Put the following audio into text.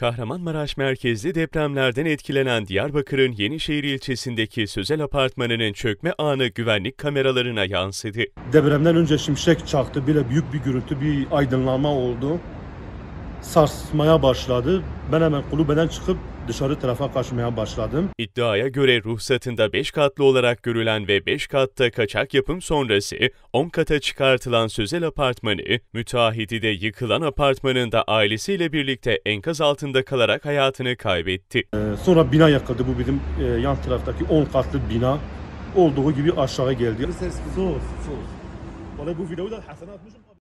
Kahramanmaraş merkezli depremlerden etkilenen Diyarbakır'ın Yenişehir ilçesindeki sözel apartmanının çökme anı güvenlik kameralarına yansıdı. Depremden önce şimşek çaktı, bile büyük bir gürültü, bir aydınlanma oldu sarsmaya başladı. Ben hemen kulübeden çıkıp dışarı tarafa kaçmaya başladım. İddiaya göre ruhsatında 5 katlı olarak görülen ve 5 katta kaçak yapım sonrası 10 kata çıkartılan sözel apartmanı, müteahhidi de yıkılan apartmanında ailesiyle birlikte enkaz altında kalarak hayatını kaybetti. Ee, sonra bina yakıldı. Bu bizim e, yan taraftaki 10 katlı bina olduğu gibi aşağı geldi. Zor, zor. Vallahi bu videoyu da Hasan'a atmışım.